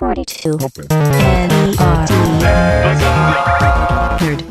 42. Open. N-E-R-D.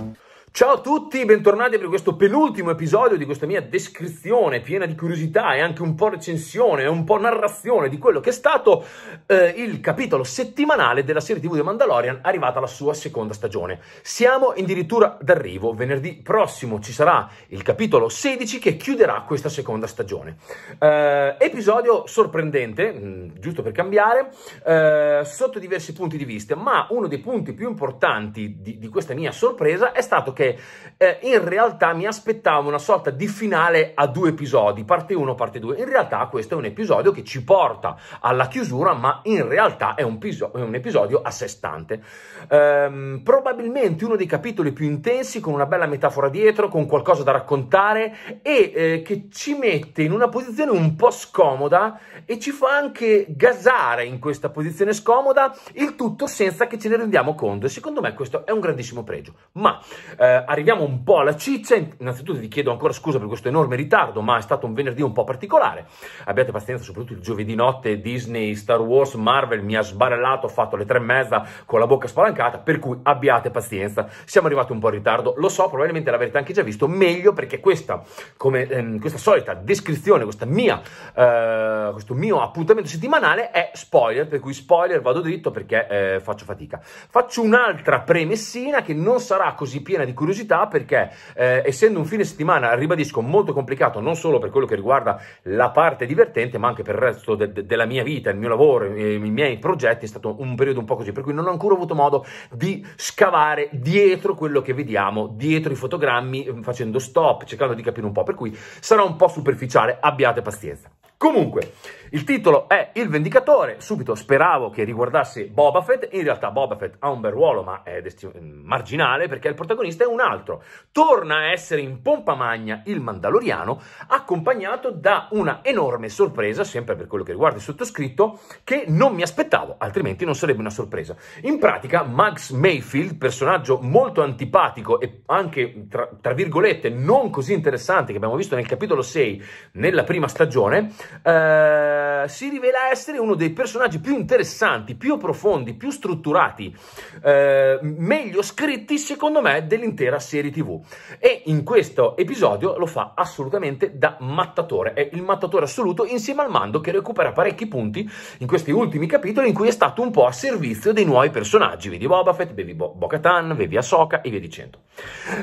Ciao a tutti, bentornati per questo penultimo episodio di questa mia descrizione piena di curiosità e anche un po' recensione, e un po' narrazione di quello che è stato eh, il capitolo settimanale della serie TV di Mandalorian arrivata alla sua seconda stagione. Siamo addirittura d'arrivo, venerdì prossimo ci sarà il capitolo 16 che chiuderà questa seconda stagione. Eh, episodio sorprendente, mh, mm, giusto per cambiare, eh, sotto diversi punti di vista, ma uno dei punti più importanti di, di questa mia sorpresa è stato che perché eh, in realtà mi aspettavo una sorta di finale a due episodi, parte 1, parte 2. In realtà questo è un episodio che ci porta alla chiusura, ma in realtà è un, piso- è un episodio a sé stante. Ehm, probabilmente uno dei capitoli più intensi, con una bella metafora dietro, con qualcosa da raccontare e eh, che ci mette in una posizione un po' scomoda e ci fa anche gasare in questa posizione scomoda, il tutto senza che ce ne rendiamo conto. E secondo me questo è un grandissimo pregio. Ma eh, eh, arriviamo un po' alla ciccia, innanzitutto vi chiedo ancora scusa per questo enorme ritardo, ma è stato un venerdì un po' particolare, abbiate pazienza, soprattutto il giovedì notte Disney, Star Wars, Marvel mi ha sbarellato, ho fatto le tre e mezza con la bocca spalancata, per cui abbiate pazienza, siamo arrivati un po' in ritardo, lo so, probabilmente l'avrete anche già visto, meglio perché questa, come ehm, questa solita descrizione, questa mia, eh, questo mio appuntamento settimanale è spoiler, per cui spoiler vado dritto perché eh, faccio fatica. Faccio un'altra premessina che non sarà così piena di curiosità perché eh, essendo un fine settimana, ribadisco, molto complicato non solo per quello che riguarda la parte divertente ma anche per il resto de- de- della mia vita, il mio lavoro, i-, i miei progetti, è stato un periodo un po' così per cui non ho ancora avuto modo di scavare dietro quello che vediamo, dietro i fotogrammi, mm, facendo stop, cercando di capire un po', per cui sarà un po' superficiale, abbiate pazienza. Comunque, il titolo è Il Vendicatore, subito speravo che riguardasse Boba Fett, in realtà Boba Fett ha un bel ruolo ma è marginale perché il protagonista è un altro. Torna a essere in pompa magna il Mandaloriano, accompagnato da una enorme sorpresa, sempre per quello che riguarda il sottoscritto, che non mi aspettavo, altrimenti non sarebbe una sorpresa. In pratica Max Mayfield, personaggio molto antipatico e anche tra, tra virgolette non così interessante che abbiamo visto nel capitolo 6 nella prima stagione, eh, eh, si rivela essere uno dei personaggi più interessanti, più profondi, più strutturati, eh, meglio scritti secondo me dell'intera serie TV. E in questo episodio lo fa assolutamente da mattatore, è il mattatore assoluto insieme al Mando che recupera parecchi punti in questi ultimi capitoli in cui è stato un po' a servizio dei nuovi personaggi, vedi Boba Fett, vedi Bo- katan vedi Ahsoka e via dicendo.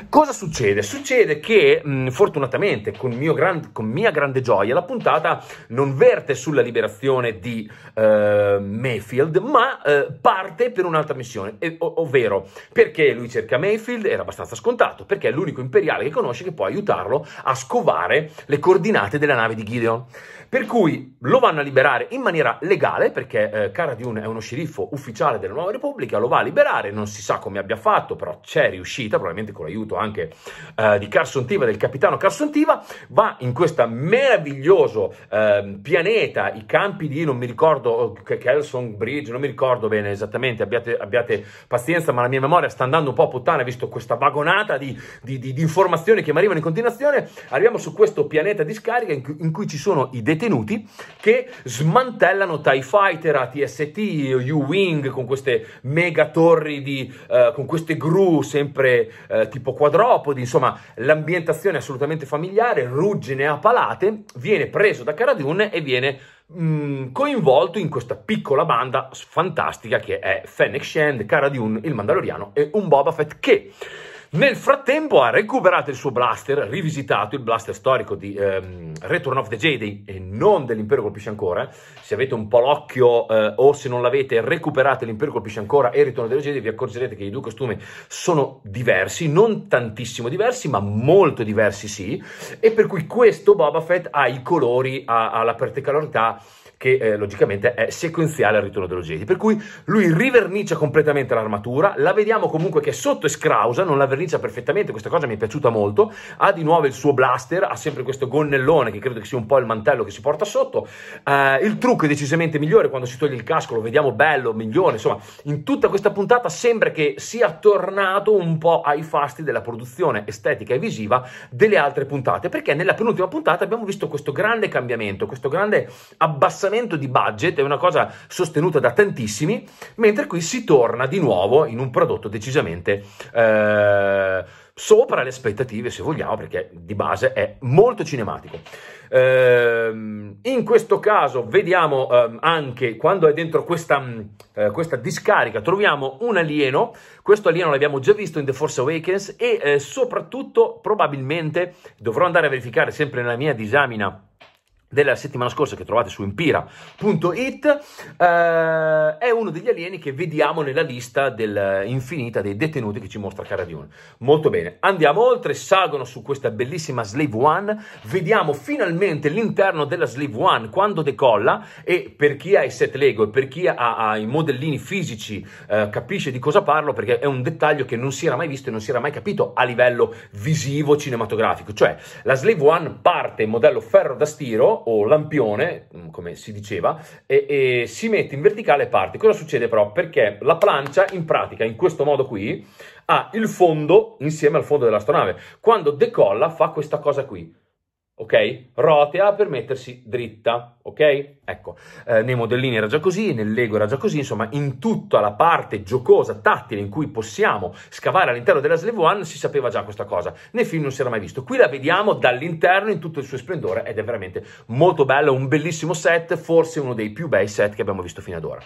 Cosa succede? Succede che mh, fortunatamente con, gran- con mia grande gioia la puntata non verte su sulla liberazione di eh, Mayfield, ma eh, parte per un'altra missione, e, ovvero perché lui cerca Mayfield, era abbastanza scontato, perché è l'unico imperiale che conosce che può aiutarlo a scovare le coordinate della nave di Gideon. Per cui lo vanno a liberare in maniera legale, perché eh, Cara Dune è uno sceriffo ufficiale della Nuova Repubblica, lo va a liberare, non si sa come abbia fatto, però c'è riuscita, probabilmente con l'aiuto anche eh, di Carson Tiva, del capitano Carson Tiva, va in questo meraviglioso eh, pianeta meta, i campi di, non mi ricordo, Kelson oh, Bridge, non mi ricordo bene esattamente, abbiate, abbiate, pazienza, ma la mia memoria sta andando un po' a puttana, visto questa vagonata di, di, di, di informazioni che mi arrivano in continuazione, arriviamo su questo pianeta di scarica in, in cui ci sono i detenuti che smantellano TIE Fighter, ATST, U-Wing, con queste mega torri, di, uh, con queste gru sempre uh, tipo quadropodi, insomma l'ambientazione è assolutamente familiare, ruggine a palate, viene preso da Caradun e viene Mm, coinvolto in questa piccola banda fantastica che è Fennec Shand, Cara Dune, il Mandaloriano e un Boba Fett che nel frattempo ha recuperato il suo blaster, rivisitato il blaster storico di ehm, Return of the Jedi e non dell'Impero colpisce ancora. Se avete un po' l'occhio eh, o se non l'avete, recuperate l'Impero colpisce ancora e Return of the Jedi, vi accorgerete che i due costumi sono diversi, non tantissimo diversi, ma molto diversi sì, e per cui questo Boba Fett ha i colori, ha, ha la particolarità che eh, logicamente è sequenziale al ritorno dello Jedi. Per cui lui rivernicia completamente l'armatura, la vediamo comunque che è sotto è scrausa, non la vernicia perfettamente, questa cosa mi è piaciuta molto, ha di nuovo il suo blaster, ha sempre questo gonnellone che credo che sia un po' il mantello che si porta sotto, eh, il trucco è decisamente migliore quando si toglie il casco, lo vediamo bello, migliore, insomma, in tutta questa puntata sembra che sia tornato un po' ai fasti della produzione estetica e visiva delle altre puntate, perché nella penultima puntata abbiamo visto questo grande cambiamento, questo grande abbassamento abbassamento di budget è una cosa sostenuta da tantissimi, mentre qui si torna di nuovo in un prodotto decisamente eh, sopra le aspettative, se vogliamo, perché di base è molto cinematico. Eh, in questo caso vediamo eh, anche quando è dentro questa, mm, eh, questa, discarica, troviamo un alieno, questo alieno l'abbiamo già visto in The Force Awakens e eh, soprattutto probabilmente dovrò andare a verificare sempre nella mia disamina della settimana scorsa che trovate su impira.it eh, è uno degli alieni che vediamo nella lista del, eh, infinita dei detenuti che ci mostra Caradione molto bene andiamo oltre salgono su questa bellissima Slave One vediamo finalmente l'interno della Slave One quando decolla e per chi ha i set Lego e per chi ha, ha i modellini fisici eh, capisce di cosa parlo perché è un dettaglio che non si era mai visto e non si era mai capito a livello visivo cinematografico cioè la Slave One parte modello ferro da stiro o lampione, mm, come si diceva, e, e, si mette in verticale e parte. Cosa succede però? Perché la plancia in pratica, in questo modo qui, ha il fondo insieme al fondo dell'astronave. Quando decolla fa questa cosa qui ok? Rotea per mettersi dritta, ok? Ecco, eh, nei modellini era già così, nel Lego era già così, insomma, in tutta la parte giocosa, tattile, in cui possiamo scavare all'interno della Slave One, si sapeva già questa cosa. Nei film non si era mai visto. Qui la vediamo dall'interno in tutto il suo splendore ed è veramente molto bello, un bellissimo set, forse uno dei più bei set che abbiamo visto fino ad ora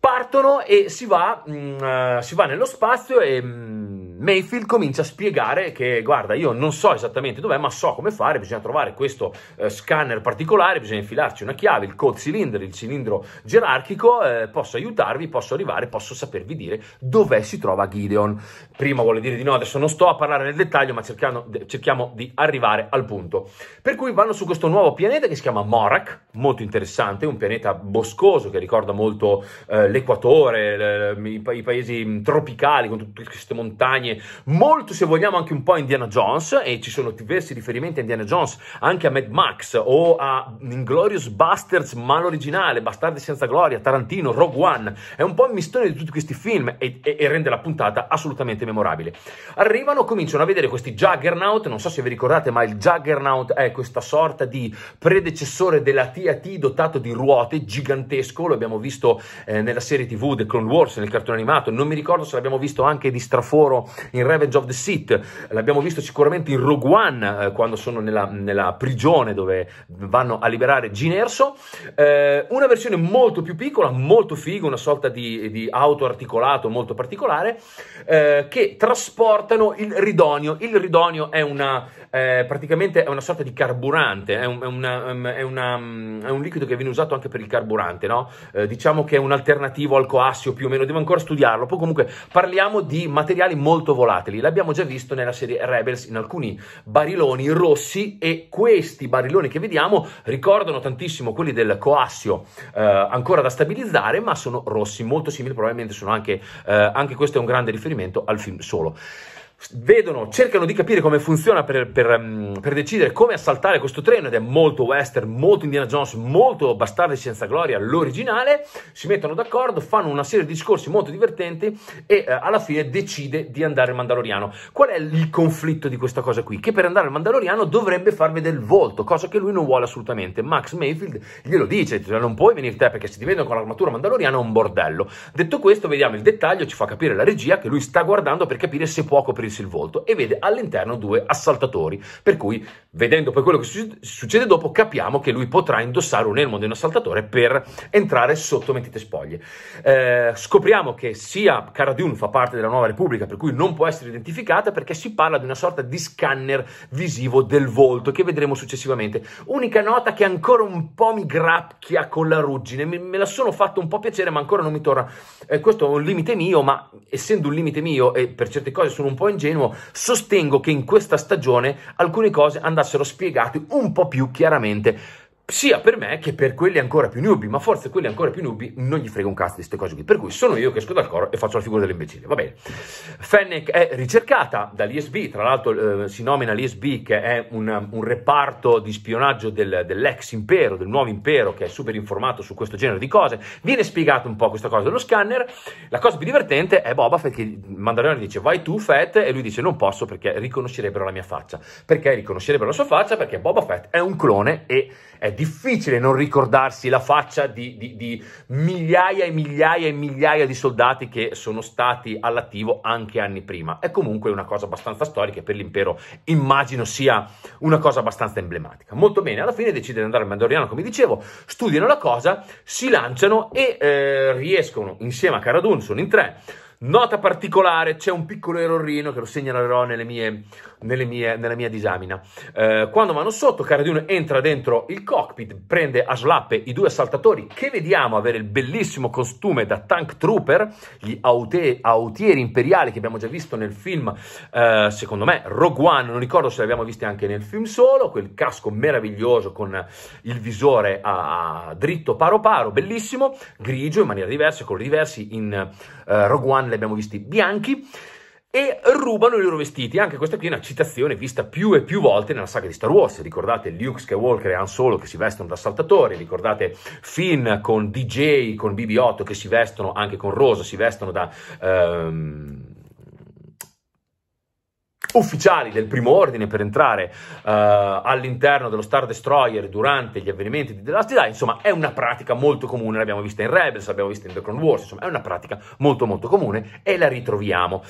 partono e si va, mh, mm, eh, si va nello spazio e mh, mm, Mayfield comincia a spiegare che guarda io non so esattamente dov'è ma so come fare, bisogna trovare questo eh, scanner particolare, bisogna infilarci una chiave, il code cylinder, il cilindro gerarchico, eh, posso aiutarvi, posso arrivare, posso sapervi dire dov'è si trova Gideon. Prima vuole dire di no, adesso non sto a parlare nel dettaglio ma cercano, cerchiamo di arrivare al punto. Per cui vanno su questo nuovo pianeta che si chiama Morak, molto interessante, un pianeta boscoso che ricorda molto... Eh, l'Equatore, i, paesi mm, tropicali con tutte queste montagne, molto se vogliamo anche un po' Indiana Jones e ci sono diversi riferimenti a Indiana Jones, anche a Mad Max o a Inglorious Bastards, ma l'originale, Bastardi senza gloria, Tarantino, Rogue One, è un po' il mistone di tutti questi film e, e, e rende la puntata assolutamente memorabile. Arrivano, cominciano a vedere questi Juggernaut, non so se vi ricordate, ma il Juggernaut è questa sorta di predecessore della TAT dotato di ruote gigantesco, lo abbiamo visto eh, nella della serie TV The Clone Wars nel cartone animato, non mi ricordo se l'abbiamo visto anche di straforo in Revenge of the Sith, l'abbiamo visto sicuramente in Rogue One eh, quando sono nella, nella, prigione dove vanno a liberare Gin Erso, eh, una versione molto più piccola, molto figa, una sorta di, di auto articolato molto particolare, eh, che trasportano il ridonio, il ridonio è una, eh, praticamente è una sorta di carburante, è un, è una, è una, è un liquido che viene usato anche per il carburante, no? Eh, diciamo che è un'alternativa alternativo al coassio più o meno, devo ancora studiarlo, poi comunque parliamo di materiali molto volatili, l'abbiamo già visto nella serie Rebels in alcuni bariloni rossi e questi bariloni che vediamo ricordano tantissimo quelli del coassio eh, ancora da stabilizzare, ma sono rossi, molto simili, probabilmente sono anche, eh, anche questo è un grande riferimento al film solo vedono, cercano di capire come funziona per, per, ehm, per, decidere come assaltare questo treno ed è molto western, molto Indiana Jones, molto Bastardi senza gloria, l'originale, si mettono d'accordo, fanno una serie di discorsi molto divertenti e eh, alla fine decide di andare al Mandaloriano. Qual è il conflitto di questa cosa qui? Che per andare al Mandaloriano dovrebbe far vedere il volto, cosa che lui non vuole assolutamente. Max Mayfield glielo dice, cioè non puoi venire te perché se ti vedono con l'armatura mandaloriana è un bordello. Detto questo, vediamo il dettaglio, ci fa capire la regia che lui sta guardando per capire se può coprire scoprirsi il volto e vede all'interno due assaltatori, per cui vedendo poi quello che succede dopo capiamo che lui potrà indossare un elmo di un assaltatore per entrare sotto mentite spoglie. Eh, scopriamo che sia Cara Caradun fa parte della Nuova Repubblica, per cui non può essere identificata perché si parla di una sorta di scanner visivo del volto che vedremo successivamente. Unica nota che ancora un po' mi grappia con la ruggine, me, me la sono fatto un po' piacere ma ancora non mi torna. Eh, questo è un limite mio, ma essendo un limite mio e per certe cose sono un po' in ingenuo, sostengo che in questa stagione alcune cose andassero spiegate un po' più chiaramente sia per me che per quelli ancora più nubi, ma forse quelli ancora più nubi non gli frega un cazzo di queste cose qui, per cui sono io che esco dal coro e faccio la figura dell'imbecille, va bene. Fennec è ricercata dall'ISB, tra l'altro eh, si nomina l'ISB che è un, un reparto di spionaggio del, dell'ex impero, del nuovo impero che è super informato su questo genere di cose, viene spiegata un po' questa cosa dello scanner, la cosa più divertente è Boba Fett che Mandalorian dice vai tu Fett e lui dice non posso perché riconoscerebbero la mia faccia, perché riconoscerebbero la sua faccia? Perché Boba Fett è un clone e è difficile non ricordarsi la faccia di, di, di migliaia e migliaia e migliaia di soldati che sono stati all'attivo anche anni prima. È comunque una cosa abbastanza storica e per l'impero immagino sia una cosa abbastanza emblematica. Molto bene, alla fine decidono di andare al Mandoriano, come dicevo, studiano la cosa, si lanciano e eh, riescono insieme a Caradun, sono in tre, Nota particolare, c'è un piccolo errorino che lo segnalerò nelle mie, nelle mie, nella mia disamina. Eh, quando vanno sotto, Caradune entra dentro il cockpit, prende a slappe i due assaltatori che vediamo avere il bellissimo costume da tank trooper, gli aute, autieri imperiali che abbiamo già visto nel film, eh, secondo me, Rogue One, non ricordo se li abbiamo visti anche nel film solo, quel casco meraviglioso con il visore a, a dritto paro paro, bellissimo, grigio in maniera diversa, colori diversi, in eh, Rogue One li abbiamo visti bianchi e rubano i loro vestiti. Anche questa qui è una citazione vista più e più volte nella saga di Star Wars. Ricordate Luke Skywalker e Han Solo che si vestono da saltatori, ricordate Finn con DJ, con BB-8 che si vestono anche con Rosa, si vestono da... Um ufficiali del primo ordine per entrare uh, all'interno dello Star Destroyer durante gli avvenimenti di The Last Jedi, insomma è una pratica molto comune, l'abbiamo vista in Rebels, l'abbiamo vista in The Clone Wars, insomma è una pratica molto molto comune e la ritroviamo.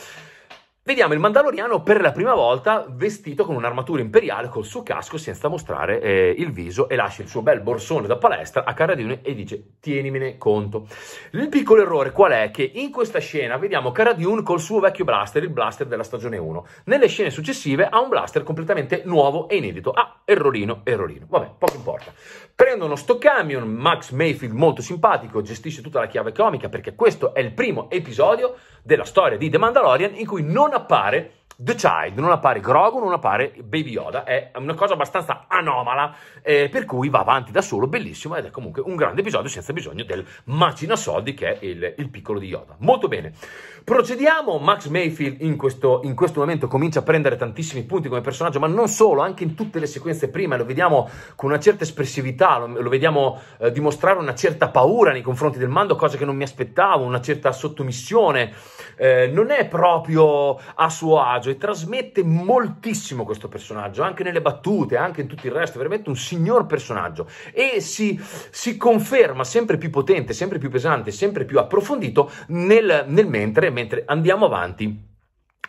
Vediamo il Mandaloriano per la prima volta vestito con un'armatura imperiale, col suo casco, senza mostrare eh, il viso e lascia il suo bel borsone da palestra a Caradune e dice tienimene conto. Il piccolo errore qual è? Che in questa scena vediamo Caradune col suo vecchio blaster, il blaster della stagione 1. Nelle scene successive ha un blaster completamente nuovo e inedito. Ah, errorino, errorino. Vabbè, poco importa. Prendono sto camion, Max Mayfield molto simpatico, gestisce tutta la chiave comica perché questo è il primo episodio della storia di The Mandalorian in cui non appare The Child, non appare Grogu, non appare Baby Yoda, è una cosa abbastanza anomala, eh, per cui va avanti da solo, bellissimo, ed è comunque un grande episodio senza bisogno del macina soldi che è il, il, piccolo di Yoda. Molto bene, procediamo, Max Mayfield in questo, in questo momento comincia a prendere tantissimi punti come personaggio, ma non solo, anche in tutte le sequenze prima, lo vediamo con una certa espressività, lo, lo vediamo eh, dimostrare una certa paura nei confronti del mando, cosa che non mi aspettavo, una certa sottomissione, eh, non è proprio a suo agio e trasmette moltissimo questo personaggio, anche nelle battute, anche in tutto il resto, è veramente un signor personaggio e si, si conferma sempre più potente, sempre più pesante, sempre più approfondito nel, nel mentre, mentre andiamo avanti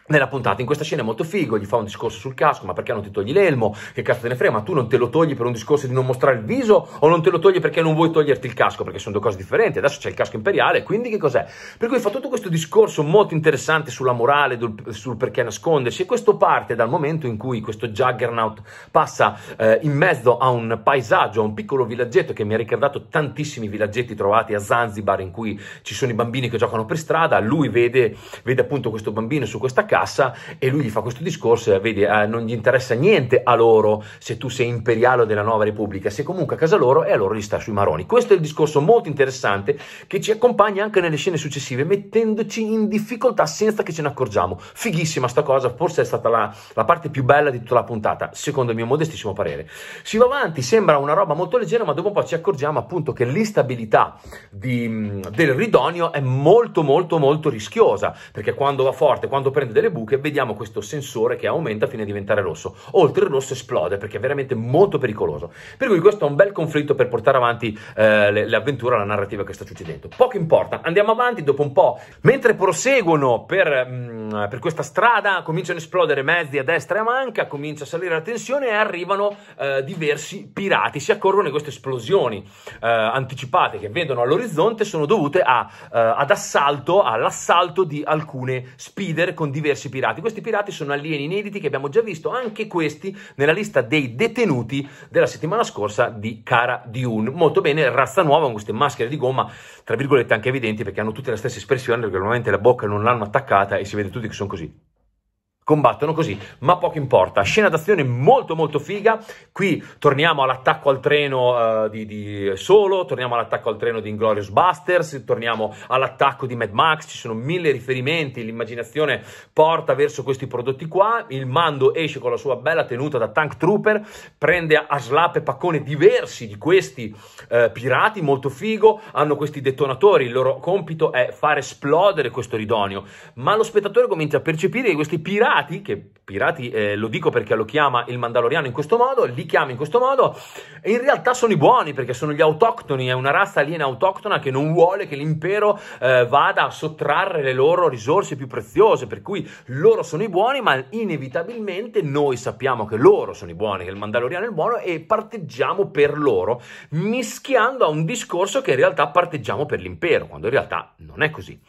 nella puntata, in questa scena è molto figo, gli fa un discorso sul casco, ma perché non ti togli l'elmo? Che cazzo te ne frega? Ma tu non te lo togli per un discorso di non mostrare il viso o non te lo togli perché non vuoi toglierti il casco? Perché sono due cose differenti, adesso c'è il casco imperiale, quindi che cos'è? Per cui fa tutto questo discorso molto interessante sulla morale, sul perché nascondersi e questo parte dal momento in cui questo Juggernaut passa eh, in mezzo a un paesaggio, a un piccolo villaggetto che mi ha ricordato tantissimi villaggetti trovati a Zanzibar in cui ci sono i bambini che giocano per strada, lui vede, vede appunto questo bambino su questa casa cassa e lui gli fa questo discorso e vedi, eh, ah, non gli interessa niente a loro se tu sei imperiale o della nuova repubblica, se comunque a casa loro e a loro gli sta sui maroni. Questo è il discorso molto interessante che ci accompagna anche nelle scene successive, mettendoci in difficoltà senza che ce ne accorgiamo. Fighissima sta cosa, forse è stata la, la parte più bella di tutta la puntata, secondo il mio modestissimo parere. Si va avanti, sembra una roba molto leggera, ma dopo un po' ci accorgiamo appunto che l'instabilità di, del ridonio è molto molto molto rischiosa, perché quando va forte, quando prende delle le buche vediamo questo sensore che aumenta fino a diventare rosso. Oltre il rosso esplode perché è veramente molto pericoloso. Per cui questo è un bel conflitto per portare avanti eh, l'avventura, la narrativa che sta succedendo. Poco importa, andiamo avanti dopo un po'. Mentre proseguono per, mh, mm, per questa strada, cominciano a esplodere mezzi a destra e a manca, comincia a salire la tensione e arrivano eh, diversi pirati. Si accorgono di queste esplosioni eh, anticipate che vedono all'orizzonte sono dovute a, eh, ad assalto, all'assalto di alcune speeder con diversi diversi pirati. Questi pirati sono alieni inediti che abbiamo già visto, anche questi nella lista dei detenuti della settimana scorsa di Cara Dune. Molto bene, razza nuova con queste maschere di gomma, tra virgolette anche evidenti perché hanno tutte la stessa espressione, perché normalmente la bocca non l'hanno attaccata e si vede tutti che sono così combattono così, ma poco importa. Scena d'azione molto molto figa, qui torniamo all'attacco al treno uh, di, di, Solo, torniamo all'attacco al treno di Inglorious Busters, torniamo all'attacco di Mad Max, ci sono mille riferimenti, l'immaginazione porta verso questi prodotti qua, il mando esce con la sua bella tenuta da tank trooper, prende a slap e paccone diversi di questi uh, pirati, molto figo, hanno questi detonatori, il loro compito è far esplodere questo ridonio, ma lo spettatore comincia a percepire che questi pirati pirati, che pirati eh, lo dico perché lo chiama il Mandaloriano in questo modo, li chiama in questo modo, e in realtà sono i buoni perché sono gli autoctoni, è una razza aliena autoctona che non vuole che l'impero eh, vada a sottrarre le loro risorse più preziose, per cui loro sono i buoni, ma inevitabilmente noi sappiamo che loro sono i buoni, che il Mandaloriano è il buono e parteggiamo per loro, mischiando a un discorso che in realtà parteggiamo per l'impero, quando in realtà non è così.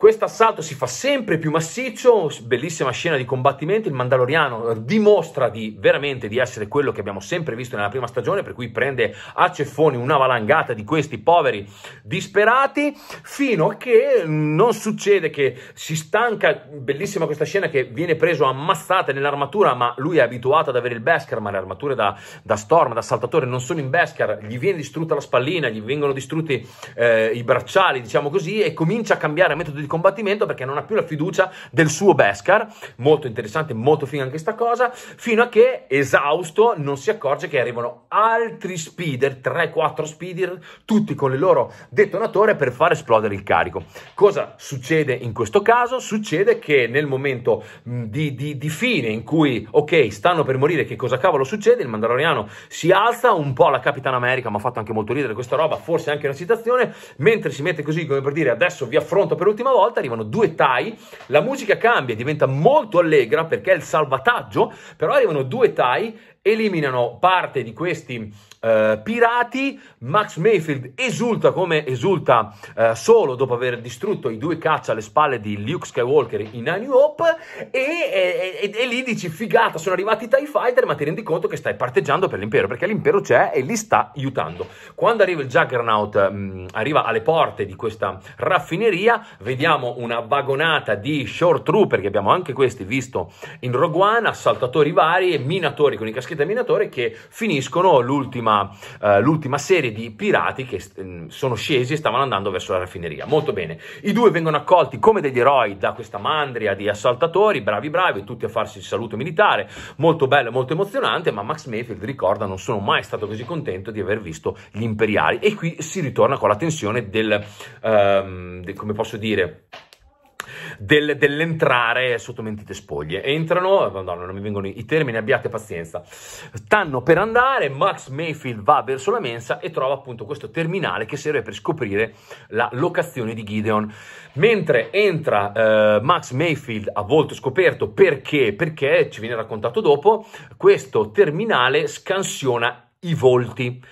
Questo assalto si fa sempre più massiccio, bellissima scena di combattimento, il Mandaloriano dimostra di, veramente di essere quello che abbiamo sempre visto nella prima stagione, per cui prende a ceffoni una valangata di questi poveri disperati, fino a che non succede che si stanca, bellissima questa scena che viene preso ammazzata nell'armatura, ma lui è abituato ad avere il Beskar, ma le armature da, da Storm, da Saltatore, non sono in Beskar, gli viene distrutta la spallina, gli vengono distrutti eh, i bracciali, diciamo così, e comincia a cambiare metodo di combattimento perché non ha più la fiducia del suo Beskar, molto interessante, molto figa anche sta cosa, fino a che esausto non si accorge che arrivano altri speeder, 3-4 speeder, tutti con il loro detonatore per far esplodere il carico. Cosa succede in questo caso? Succede che nel momento di, di, di fine in cui, ok, stanno per morire, che cosa cavolo succede? Il Mandaloriano si alza un po' la Capitan America, mi ha fatto anche molto ridere questa roba, forse anche una citazione, mentre si mette così come per dire adesso vi affronto per l'ultima volta, volta arrivano due tai, la musica cambia, diventa molto allegra perché è il salvataggio, però arrivano due tai eliminano parte di questi eh, pirati, Max Mayfield esulta come esulta eh, solo dopo aver distrutto i due caccia alle spalle di Luke Skywalker in A New Hope e, e, e, e lì dici figata sono arrivati i TIE Fighter ma ti rendi conto che stai parteggiando per l'impero perché l'impero c'è e li sta aiutando. Quando arriva il Juggernaut, mh, mm, arriva alle porte di questa raffineria, vediamo una vagonata di short trooper che abbiamo anche questi visto in Rogue One, assaltatori vari e minatori con i caschi schietta minatore che finiscono l'ultima, eh, l'ultima serie di pirati che mm, sono scesi e stavano andando verso la raffineria. Molto bene. I due vengono accolti come degli eroi da questa mandria di assaltatori, bravi bravi, tutti a farsi il saluto militare, molto bello, molto emozionante, ma Max Mayfield ricorda non sono mai stato così contento di aver visto gli imperiali e qui si ritorna con la tensione del, ehm, del come posso dire, del, dell'entrare sotto mentite spoglie. Entrano, no, non mi vengono i termini, abbiate pazienza. Stanno per andare, Max Mayfield va verso la mensa e trova appunto questo terminale che serve per scoprire la locazione di Gideon. Mentre entra eh, Max Mayfield a volto scoperto perché? Perché ci viene raccontato dopo, questo terminale scansiona i volti.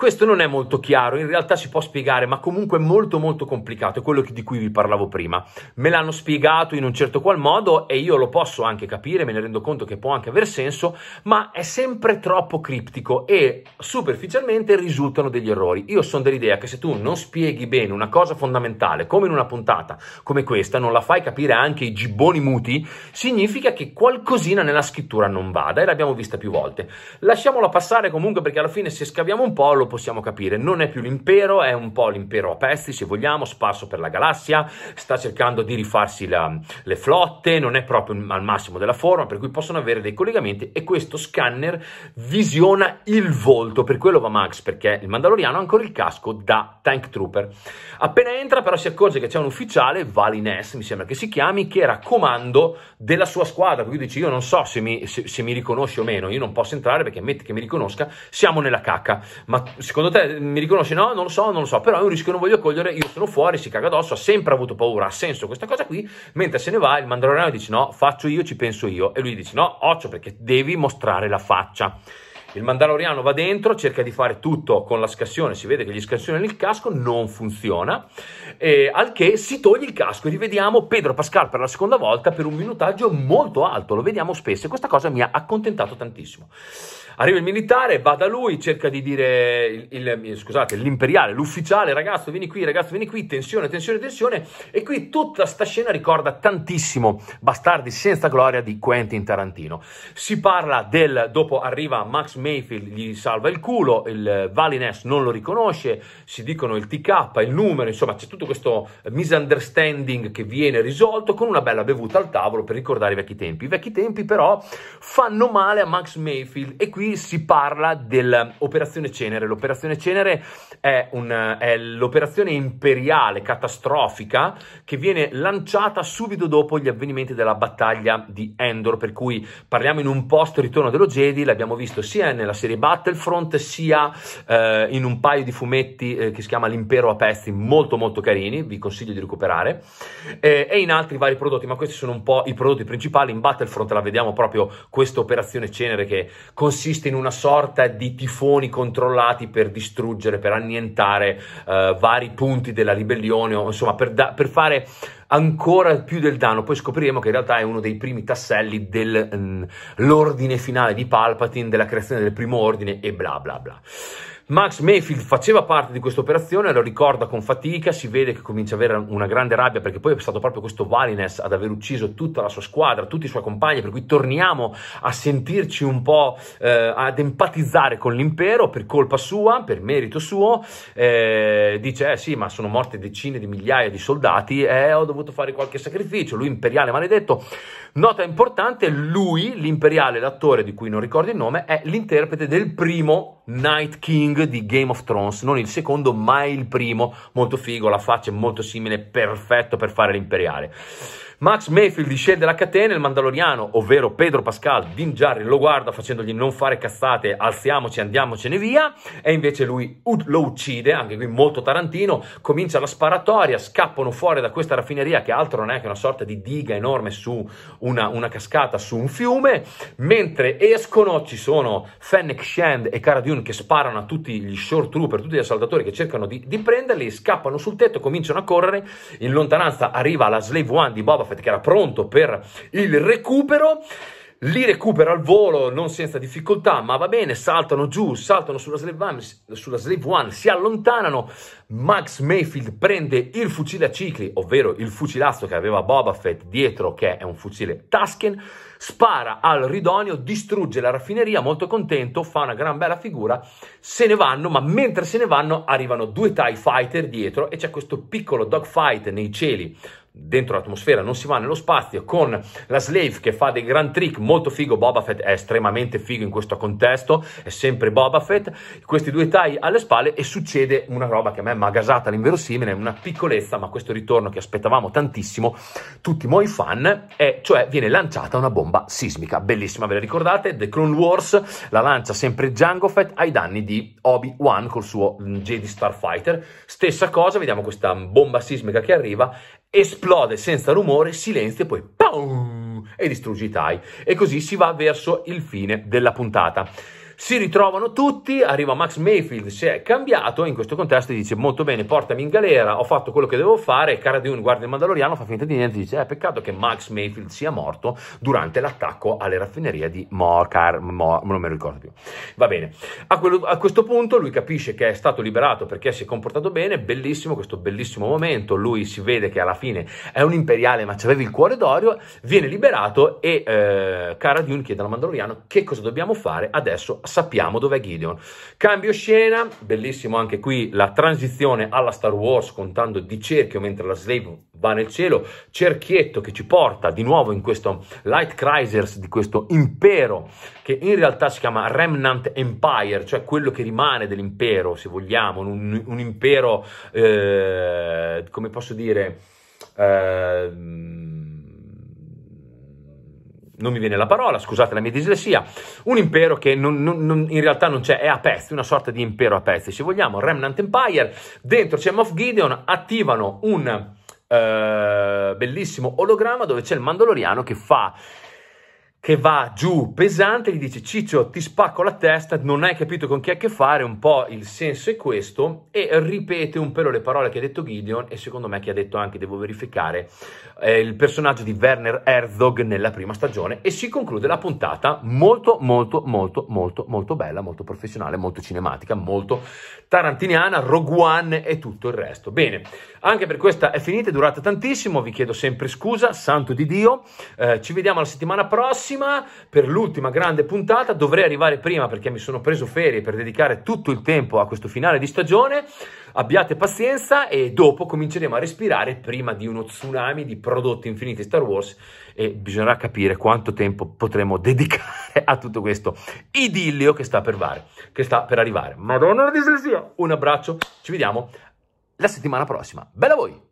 Questo non è molto chiaro, in realtà si può spiegare, ma comunque è molto molto complicato, è quello di cui vi parlavo prima. Me l'hanno spiegato in un certo qual modo e io lo posso anche capire, me ne rendo conto che può anche aver senso, ma è sempre troppo criptico e superficialmente risultano degli errori. Io sono dell'idea che se tu non spieghi bene una cosa fondamentale, come in una puntata come questa, non la fai capire anche i gibboni muti, significa che qualcosina nella scrittura non vada e l'abbiamo vista più volte. Lasciamola passare comunque perché alla fine se scaviamo un po' lo possiamo capire. Non è più l'impero, è un po' l'impero a pezzi, se vogliamo, sparso per la galassia, sta cercando di rifarsi la, le flotte, non è proprio al massimo della forma, per cui possono avere dei collegamenti e questo scanner visiona il volto, per quello va Max, perché il Mandaloriano ha ancora il casco da tank trooper. Appena entra però si accorge che c'è un ufficiale, Valines mi sembra che si chiami, che era comando della sua squadra, per cui dice io non so se mi, se, se mi riconosci o meno, io non posso entrare perché ammetti che mi riconosca, siamo nella cacca, ma secondo te mi riconosci? No, non lo so, non lo so, però è un rischio che non voglio cogliere, io sono fuori, si caga addosso, ha sempre avuto paura, ha senso questa cosa qui, mentre se ne va il mandaloriano dice no, faccio io, ci penso io, e lui dice no, occhio perché devi mostrare la faccia. Il mandaloriano va dentro, cerca di fare tutto con la scassione, si vede che gli scassione nel casco non funziona, eh, al che si toglie il casco e rivediamo Pedro Pascal per la seconda volta per un minutaggio molto alto, lo vediamo spesso e questa cosa mi ha accontentato tantissimo. Arriva il militare, va da lui, cerca di dire, il, il, eh, scusate, l'imperiale, l'ufficiale, ragazzo vieni qui, ragazzo vieni qui, tensione, tensione, tensione. E qui tutta sta scena ricorda tantissimo Bastardi senza gloria di Quentin Tarantino. Si parla del, dopo arriva Max Mayfield, gli salva il culo, il Valines non lo riconosce, si dicono il TK, il numero, insomma c'è tutto questo misunderstanding che viene risolto con una bella bevuta al tavolo per ricordare i vecchi tempi. I vecchi tempi però fanno male a Max Mayfield e qui si parla dell'operazione Cenere. L'operazione Cenere è, un, è l'operazione imperiale catastrofica che viene lanciata subito dopo gli avvenimenti della battaglia di Endor, per cui parliamo in un post ritorno dello Jedi, l'abbiamo visto sia nella serie Battlefront sia eh, in un paio di fumetti eh, che si chiama L'Impero a pezzi, molto molto carini, vi consiglio di recuperare, eh, e in altri vari prodotti, ma questi sono un po' i prodotti principali, in Battlefront la vediamo proprio questa operazione Cenere che consiste consiste in una sorta di tifoni controllati per distruggere, per annientare eh, vari punti della ribellione, o, insomma per, da- per fare ancora più del danno. Poi scopriremo che in realtà è uno dei primi tasselli dell'ordine mm, finale di Palpatine, della creazione del primo ordine e bla bla bla. Max Mayfield faceva parte di questa operazione, lo ricorda con fatica, si vede che comincia ad avere una grande rabbia perché poi è stato proprio questo Valines ad aver ucciso tutta la sua squadra, tutti i suoi compagni, per cui torniamo a sentirci un po', eh, ad empatizzare con l'impero per colpa sua, per merito suo, eh, dice eh sì ma sono morte decine di migliaia di soldati e eh, ho dovuto fare qualche sacrificio, lui imperiale maledetto. Nota importante, lui, l'imperiale, l'attore di cui non ricordo il nome, è l'interprete del primo Night King di Game of Thrones, non il secondo ma il primo, molto figo, la faccia è molto simile, perfetto per fare l'imperiale. Max Mayfield discende la catena il Mandaloriano, ovvero Pedro Pascal, Din Djarin lo guarda facendogli non fare cazzate, alziamoci, andiamocene via, e invece lui lo uccide, anche qui molto Tarantino, comincia la sparatoria, scappano fuori da questa raffineria che altro non è che una sorta di diga enorme su una, una cascata, su un fiume, mentre escono ci sono Fennec Shand e Cara Dune che sparano a tutti gli short trooper, tutti gli assaltatori che cercano di, di prenderli, scappano sul tetto, cominciano a correre, in lontananza arriva la Slave One di Boba Buffett che era pronto per il recupero li recupera al volo non senza difficoltà, ma va bene, saltano giù, saltano sulla slave, one, sulla slave one, si allontanano. Max Mayfield prende il fucile a cicli, ovvero il fucilazzo che aveva Boba Fett dietro, che è un fucile Tusken, spara al ridonio, distrugge la raffineria, molto contento, fa una gran bella figura, se ne vanno, ma mentre se ne vanno arrivano due TIE Fighter dietro e c'è questo piccolo dogfight nei cieli dentro l'atmosfera, non si va nello spazio, con la Slave che fa dei grand trick molto figo, Boba Fett è estremamente figo in questo contesto, è sempre Boba Fett, questi due tagli alle spalle e succede una roba che a me è magasata all'inverosimile, una piccolezza, ma questo ritorno che aspettavamo tantissimo, tutti i miei fan, è, cioè viene lanciata una bomba sismica, bellissima, ve la ricordate? The Clone Wars la lancia sempre Django Fett ai danni di Obi-Wan col suo mm, Jedi Starfighter, stessa cosa, vediamo questa bomba sismica che arriva esplode senza rumore, silenzio e poi pum, e distruggi i Tai. E così si va verso il fine della puntata. Si ritrovano tutti, arriva Max Mayfield, si è cambiato, in questo contesto e dice molto bene, portami in galera, ho fatto quello che devo fare, Cara Dune guarda il Mandaloriano, fa finta di niente, dice eh, peccato che Max Mayfield sia morto durante l'attacco alle raffinerie di Morcar, Mor, non me lo ricordo più. Va bene, a, quello, a questo punto lui capisce che è stato liberato perché si è comportato bene, bellissimo questo bellissimo momento, lui si vede che alla fine è un imperiale ma c'avevi il cuore d'orio, viene liberato e eh, Cara Dune chiede al Mandaloriano che cosa dobbiamo fare adesso a sappiamo dov'è Gideon. Cambio scena, bellissimo anche qui la transizione alla Star Wars contando di cerchio mentre la Slave va nel cielo, cerchietto che ci porta di nuovo in questo Light Chrysers di questo impero che in realtà si chiama Remnant Empire, cioè quello che rimane dell'impero, se vogliamo, un, un impero, eh, come posso dire... Eh, non mi viene la parola, scusate la mia dislessia, un impero che non, non, non, in realtà non c'è, è a pezzi, una sorta di impero a pezzi, se vogliamo, Remnant Empire, dentro c'è Moff Gideon, attivano un... Eh, bellissimo ologramma dove c'è il Mandaloriano che fa che va giù pesante, gli dice Ciccio ti spacco la testa, non hai capito con chi ha a che fare, un po' il senso è questo e ripete un pelo le parole che ha detto Gideon e secondo me che ha detto anche, devo verificare, eh, il personaggio di Werner Herzog nella prima stagione e si conclude la puntata molto molto molto molto molto bella, molto professionale, molto cinematica, molto tarantiniana, Rogue One e tutto il resto. Bene, anche per questa è finita, è durata tantissimo, vi chiedo sempre scusa, santo di Dio, eh, ci vediamo la settimana prossima prossima per l'ultima grande puntata. Dovrei arrivare prima perché mi sono preso ferie per dedicare tutto il tempo a questo finale di stagione. Abbiate pazienza e dopo cominceremo a respirare prima di uno tsunami di prodotti infiniti Star Wars e bisognerà capire quanto tempo potremo dedicare a tutto questo idillio che sta per, vare, che sta per arrivare. Madonna di dislessia! Un abbraccio, ci vediamo la settimana prossima. Bella voi!